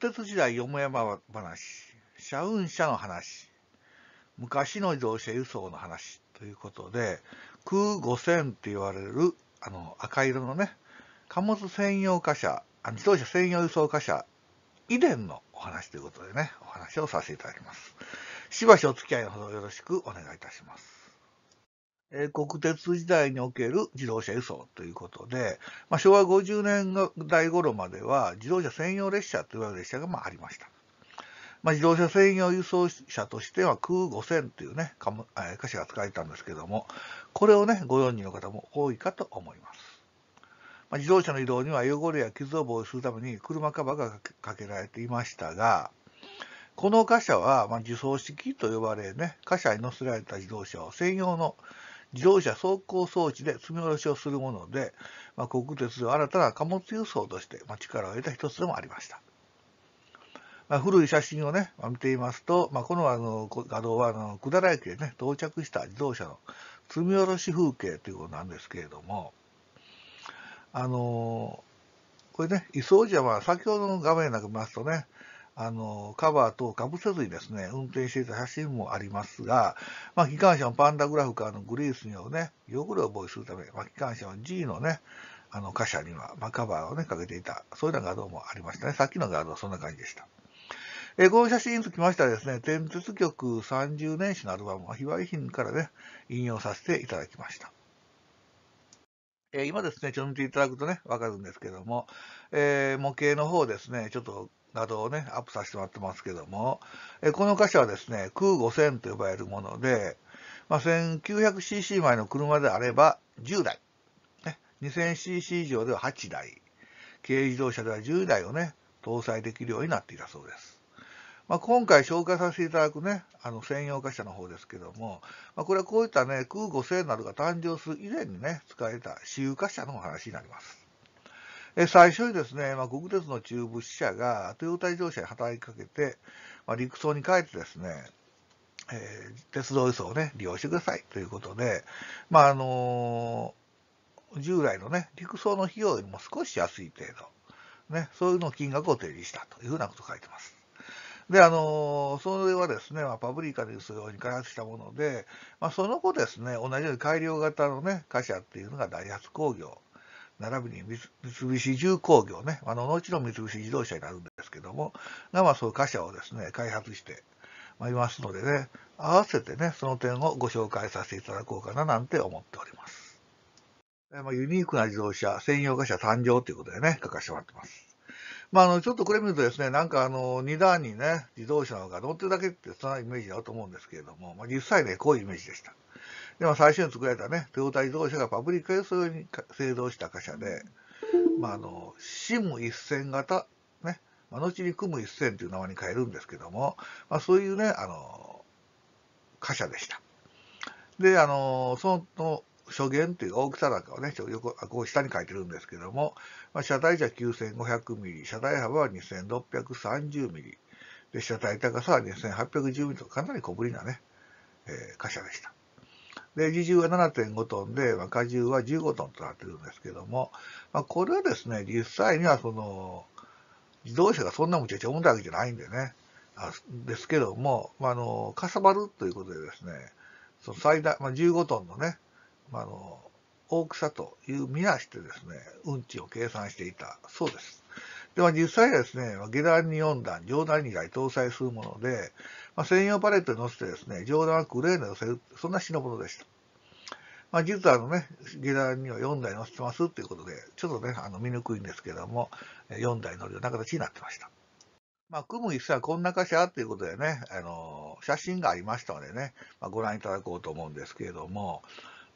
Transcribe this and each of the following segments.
鉄時代よもやま話、社運社の話、昔の自動車輸送の話ということで、空5000って言われる、あの、赤色のね、貨物専用貨車、あ自動車専用輸送貨車、以伝のお話ということでね、お話をさせていただきます。しばしお付き合いのほどよろしくお願いいたします。国鉄時代における自動車輸送ということで、まあ、昭和50年代頃までは自動車専用列車といわれる列車がまあありました。まあ、自動車専用輸送車としては空5000というね、貨車が使われたんですけども、これをね、ご存知の方も多いかと思います。まあ、自動車の移動には汚れや傷を防止するために車カバーがかけられていましたが、この貨車は、まあ、自走式と呼ばれね、貨車に乗せられた自動車を専用の自動車走行装置で積み下ろしをするもので、まあ、国鉄の新たな貨物輸送として、まあ、力を入れた一つでもありました。まあ、古い写真をね、まあ、見ていますと、まあ、このあの画像はあの百済駅でね、到着した自動車の積み下ろし風景ということなんですけれども、あのー、これね、移送時はまあ先ほどの画面なんか見ますとね、あの、カバー等をかぶせずにですね、運転していた写真もありますが、まあ、機関車のパンダグラフからのグリースにをね、汚れを防止するため、まあ、機関車の G のね、あの、貨車には、まあ、カバーをね、かけていた、そういうような画像もありましたね。さっきの画像はそんな感じでした。えこの写真につきましてはですね、天鉄局30年史のアルバムは、非売品からね、引用させていただきました。え今ですね、ちょっと見ていただくとね、わかるんですけども、えー、模型の方ですね、ちょっとなどをね、アップさせてもらってますけども、えこの貨車はですね、空5000と呼ばれるもので、まあ、1900cc 前の車であれば10台、ね、2000cc 以上では8台、軽自動車では10台をね、搭載できるようになっていたそうです。まあ、今回紹介させていただくね、あの専用貨車の方ですけども、まあ、これはこういったね、空5000などが誕生する以前にね、使えた私有貨車のお話になります。最初にですね、まあ、国鉄の中部支社がトヨタ自動車に働きかけて、まあ、陸送に変えてですね、えー、鉄道輸送をね、利用してくださいということで、まあ、あのー、従来のね、陸送の費用よりも少し安い程度、ね、そういうの金額を提示したというふうなことを書いてます。で、あのー、それはですね、まあ、パブリカで輸送用に開発したもので、まあ、その後ですね、同じように改良型のね、貨車っていうのがダイハツ工業並びに三菱重工業ね、あの後の三菱自動車になるんですけども、がまあそう貨車をですね、開発してまいますのでね、合わせてね、その点をご紹介させていただこうかななんて思っております。まあ、ユニークな自動車、専用貨車誕生ということでね、書かせてもらってます。まあ、あの、ちょっとこれ見るとですね、なんかあの、2段にね、自動車が乗ってるだけって、そんなイメージだと思うんですけれども、まあ、実際ね、こういうイメージでした。でも最初に作られたね、トヨタ自動車がパブリック輸送用に製造した貨車で、まあ、あの、シム一線型、ね、まあ、後に組む一線という名前に変えるんですけども、まあ、そういうね、あの、貨車でした。で、あの、その、初言という大きさなんかをね、ちょ横、こう下に書いてるんですけども、まあ、車体じゃ9500ミリ、車体幅は2630ミリ、で、車体高さは2810ミリとかなり小ぶりなね、えー、貨車でした。で、自重は7.5トンで、まあ、荷重は15トンとなってるんですけども、まあ、これはですね、実際にはその、自動車がそんなむちゃくちゃ重たいわけじゃないんでね、あですけども、まあ、あの、かさばるということでですね、その最大、まあ、15トンのね、まあ、あの、大きさという見なしてですね、運賃を計算していたそうです。で、まあ、実際ですね、下段に4段、上段に2台搭載するもので、まあ、専用パレットに乗せてですね、上段はクレーンで乗せる、そんな品物でした。まあ、実はあのね、下段には4台乗せてますっていうことで、ちょっとね、あの見にくいんですけども、4台乗るような形になってました。まあ、組む一はこんな貨車っていうことでね、あの、写真がありましたのでね、まあ、ご覧いただこうと思うんですけれども、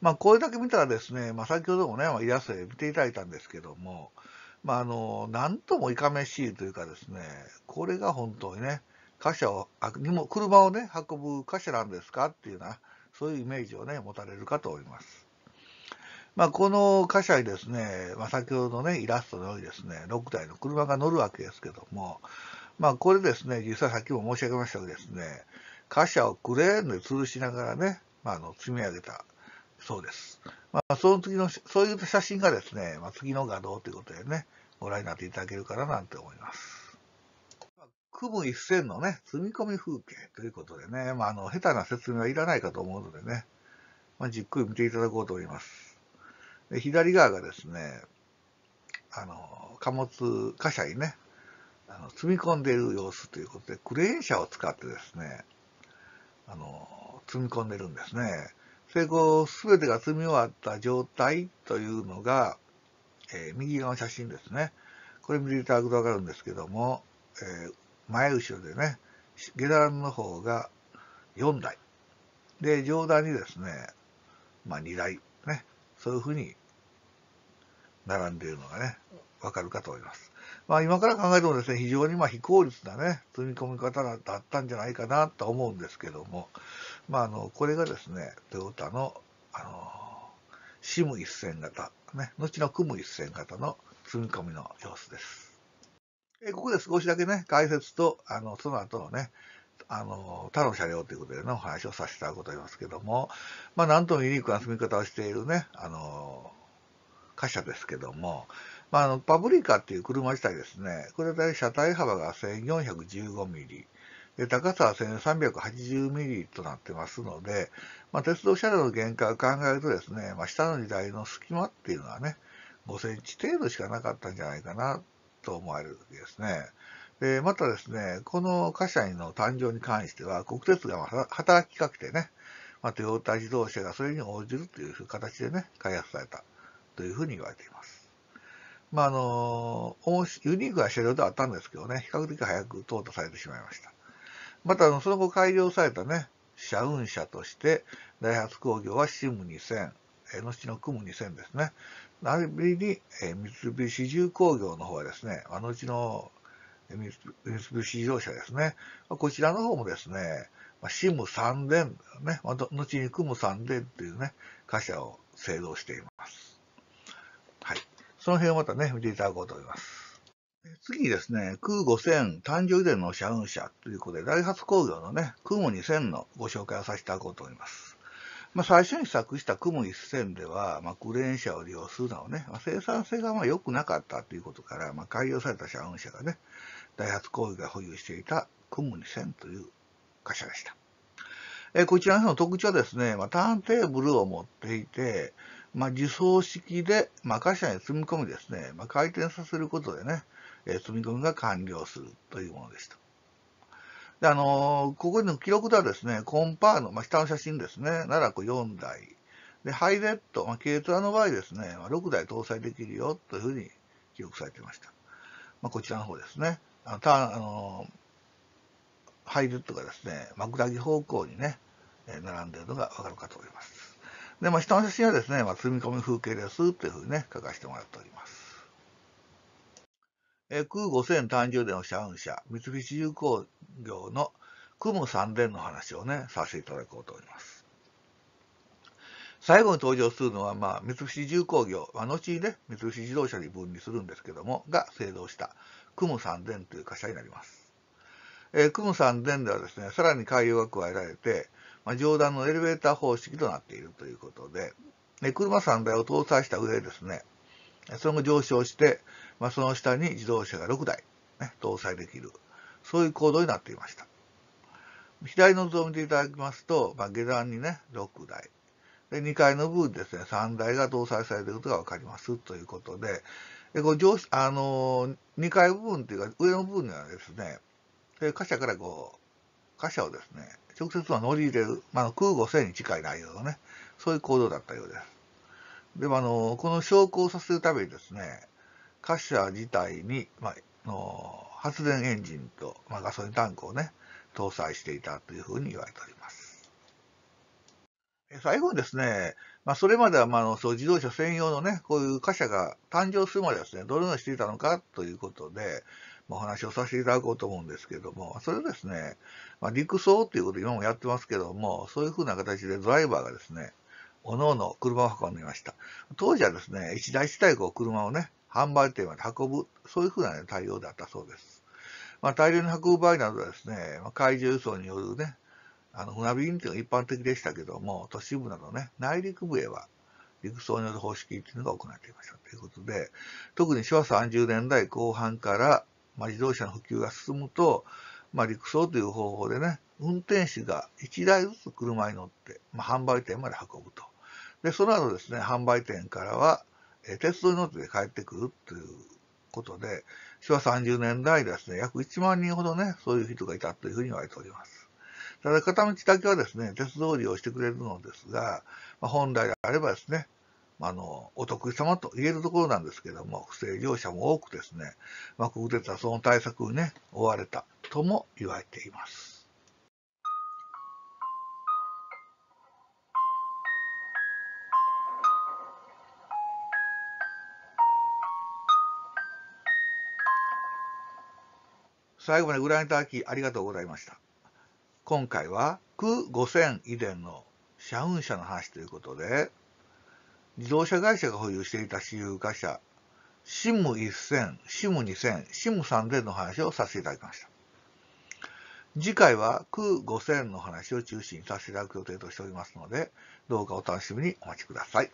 まあ、これだけ見たらですね、まあ、先ほどもね、イラストで見ていただいたんですけども、まあ、あの、なんともいかめしいというかですね、これが本当にね、貨車を、あにも車をね、運ぶ貨車なんですかっていうな、そういうイメージをね、持たれるかと思います。まあ、この貨車にですね、まあ、先ほどのね、イラストのようにですね、6台の車が乗るわけですけども、まあ、これですね、実際さっきも申し上げましたけどですね、貨車をクレーンで吊るしながらね、まあ、あの積み上げたそうです。まあ、その次の、そういう写真がですね、まあ、次の画像ということでね、ご覧になっていただけるかななんて思います。区分一線のね、積み込み風景ということでね、まあ、あの、下手な説明はいらないかと思うのでね、まあ、じっくり見ていただこうと思います。で左側がですね、あの、貨物、貨車にね、あの積み込んでいる様子ということで、クレーン車を使ってですね、あの、積み込んでるんですね。でこう全てが積み終わった状態というのが、えー、右側の写真ですね。これ見ていただくと分かるんですけども、えー、前後ろでね、下段の方が4台。で、上段にですね、まあ2台。ね。そういうふうに並んでいるのがね、わかるかと思います。まあ今から考えてもですね、非常にまあ非効率なね、積み込み方だったんじゃないかなと思うんですけども、まあ、あの、これがですね、トヨタの、あの、シム一線型、ね、後のクム一線型の積み込みの様子です。えここで少しだけね、解説と、あの、その後のね、あの、他の車両ということでのお話をさせていただくことありますけども、まあ、なんともユニークな積み方をしているね、あの、貨車ですけども、まあ、あの、パブリカっていう車自体ですね、これで車体幅が1415ミリ、で高さは1380ミリとなってますので、まあ、鉄道車両の限界を考えるとですね、まあ、下の荷台の隙間っていうのはね、5センチ程度しかなかったんじゃないかなと思われるわけですね。でまたですね、この貨車の誕生に関しては、国鉄が働きかけてね、まあ、トヨタ自動車がそれに応じるという形でね、開発されたというふうに言われています。まあ、あのユニークな車両ではあったんですけどね、比較的早く淘汰されてしまいました。また、その後改良されたね、社運車として、ダイハツ工業はシム2000、後のクム2000ですね。なびに、三菱重工業の方はですね、あのうちの三菱自動車ですね。こちらの方もですね、シム3 0ね、後にクム3 0っというね、貨車を製造しています。はい。その辺をまたね、見ていただこうと思います。次にですね、空5000誕生以伝の社運車ということで、ダイハツ工業のね、空2000のご紹介をさせていただこうと思います。まあ、最初に試作した空1000では、まあ、クレーン車を利用するのをね、まあ、生産性がまあ良くなかったということから、まあ、改良された社運者がね、ダイハツ工業が保有していた空2000という会社でした。えこちらの特徴はですね、まあ、ターンテーブルを持っていて、まあ、自走式で、まあ、貨車に積み込みですね、まあ、回転させることでね、え積み込みが完了するというものでした。で、あのここの記録ではですね、コンパーの、まあ、下の写真ですね、奈良子4台、で、ハイレット、まあ、軽トラの場合ですね、まあ、6台搭載できるよというふうに記録されていました。まあ、こちらの方ですね。あの、ン、あのハイレットがですね、枕木方向にね、並んでいるのがわかるかと思います。で、まあ、下の写真はですね、まあ、積み込み風景ですというふうにね、書かせてもらっております。え空5000誕生日の社運社、三菱重工業の雲3000の話をね、させていただこうと思います。最後に登場するのは、まあ、三菱重工業、まあ、後にね、三菱自動車に分離するんですけども、が製造した雲3000という会社になります。えー、3000ではですね、さらに改良が加えられて、まあ、上段のエレベーター方式となっているということで、え車3台を搭載した上でですね、その後上昇して、まあ、その下に自動車が6台、ね、搭載できる、そういう行動になっていました。左の図を見ていただきますと、まあ、下段にね、6台。で、2階の部分ですね、3台が搭載されていることが分かりますということで、でこう上あの2階部分というか、上の部分にはですね、貨車からこう、貨車をですね、直接は乗り入れる、まあ、空母船に近い内容のね、そういう行動だったようです。でもあの、この証拠をさせるためにですね、貨車自体に、まあ、の発電エンジンと、まあ、ガソリンタンクをね、搭載していたというふうに言われております。最後にですね、まあ、それまではまあのそう自動車専用のね、こういう貨車が誕生するまでですね、どのようにしていたのかということで、まお話をさせていただこうと思うんですけども、それをですね、まあ、陸送ということを今もやってますけども、そういうふうな形でドライバーがですね、各々車を運んでいました。当時はですね、一台一台こう車をね、販売店まで運ぶ、そういうふうな、ね、対応だったそうです。まあ、大量に運ぶ場合などはですね、まあ、海上輸送によるね、あの船便というのが一般的でしたけども、都市部などね、内陸部へは陸送による方式というのが行っていましたということで、特に昭和30年代後半から、まあ、自動車の普及が進むと、まあ、陸送という方法でね、運転手が1台ずつ車に乗って、まあ、販売店まで運ぶと。で、その後ですね、販売店からは、え鉄道に乗って帰ってくるということで、昭和30年代ですね、約1万人ほどね、そういう人がいたというふうに言われております。ただ、片道だけはですね、鉄道利用してくれるのですが、まあ、本来であればですね、あ、の、お得意様と言えるところなんですけども、不正用者も多くですね、まあ、国鉄はその対策にね、追われたとも言われています。最後までご覧いただきありがとうございました。今回は、空5000遺伝の社運車の話ということで、自動車会社が保有していた私有化車、シム1000、シム2000、シム3000の話をさせていただきました。次回は空5000の話を中心にさせていただく予定としておりますので、どうかお楽しみにお待ちください。